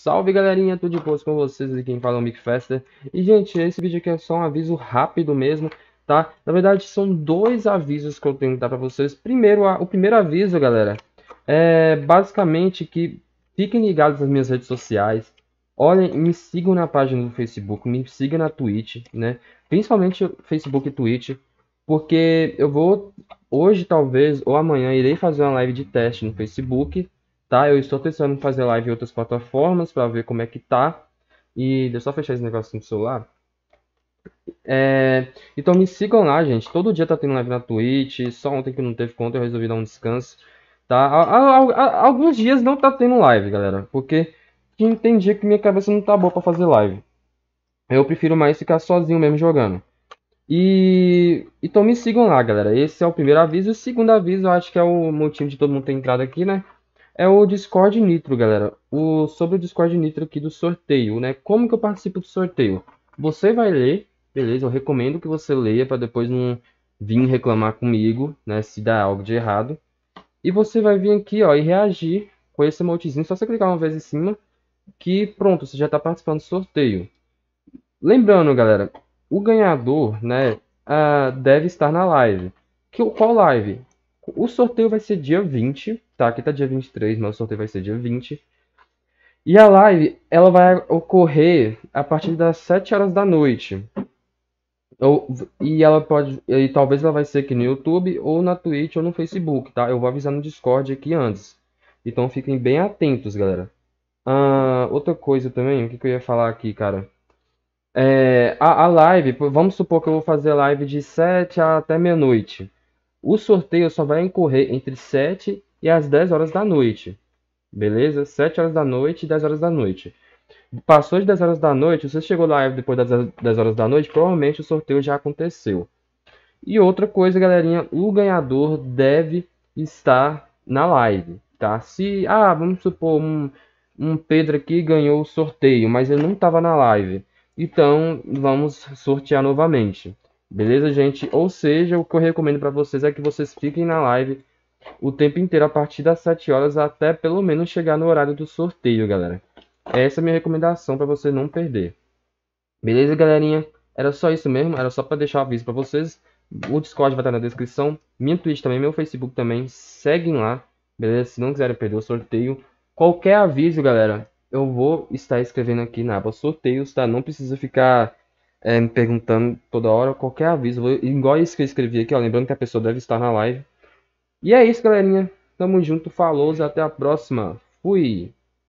Salve galerinha, tudo de boas com vocês, aqui quem fala é o Mick Fester E gente, esse vídeo aqui é só um aviso rápido mesmo, tá? Na verdade são dois avisos que eu tenho que dar pra vocês Primeiro, o primeiro aviso galera, é basicamente que fiquem ligados nas minhas redes sociais Olhem, me sigam na página do Facebook, me sigam na Twitch, né? Principalmente Facebook e Twitch Porque eu vou, hoje talvez, ou amanhã, irei fazer uma live de teste no Facebook tá? Eu estou tentando fazer live em outras plataformas para ver como é que tá. E deixa eu só fechar esse negócio no celular. É, então me sigam lá, gente. Todo dia tá tendo live na Twitch. Só ontem que não teve conta, eu resolvi dar um descanso. Tá? Há, alguns dias não tá tendo live, galera. Porque tem dia que minha cabeça não tá boa para fazer live. Eu prefiro mais ficar sozinho mesmo jogando. E então me sigam lá, galera. Esse é o primeiro aviso. O segundo aviso, eu acho que é o motivo de todo mundo ter entrado aqui, né? é o Discord Nitro, galera. O, sobre o Discord Nitro aqui do sorteio, né? Como que eu participo do sorteio? Você vai ler, beleza? Eu recomendo que você leia para depois não vir reclamar comigo, né? Se dá algo de errado. E você vai vir aqui, ó, e reagir com esse emotezinho. Só você clicar uma vez em cima que pronto, você já está participando do sorteio. Lembrando, galera, o ganhador, né, uh, deve estar na live. Que, qual live? O sorteio vai ser dia 20, tá? Aqui tá dia 23, mas o sorteio vai ser dia 20. E a live, ela vai ocorrer a partir das 7 horas da noite. Ou, e ela pode. E talvez ela vai ser aqui no YouTube, ou na Twitch, ou no Facebook, tá? Eu vou avisar no Discord aqui antes. Então fiquem bem atentos, galera. Ah, outra coisa também, o que, que, eu ia falar aqui, cara? É, a, a live, vamos supor que eu vou fazer live de 7 até meia-noite. O sorteio só vai ocorrer entre 7 e as 10 horas da noite. Beleza? 7 horas da noite e 10 horas da noite. Passou de 10 horas da noite, você chegou lá depois das 10 horas da noite, provavelmente o sorteio já aconteceu. E outra coisa, galerinha, o ganhador deve estar na live, tá? Se, ah, vamos supor, um, um Pedro aqui ganhou o sorteio, mas ele não estava na live. Então, vamos sortear novamente. Beleza, gente? Ou seja, o que eu recomendo para vocês é que vocês fiquem na live o tempo inteiro, a partir das 7 horas, até pelo menos chegar no horário do sorteio, galera. Essa é a minha recomendação para você não perder. Beleza, galerinha? Era só isso mesmo, era só para deixar o aviso para vocês. O Discord vai estar na descrição, minha Twitch também, meu Facebook também, seguem lá, beleza? Se não quiserem perder o sorteio, qualquer aviso, galera, eu vou estar escrevendo aqui na aba sorteios, tá? Não precisa ficar é, me perguntando toda hora, qualquer aviso. Vou, igual isso que eu escrevi aqui, ó, lembrando que a pessoa deve estar na live. E é isso, galerinha. Tamo junto, falou, até a próxima. Fui!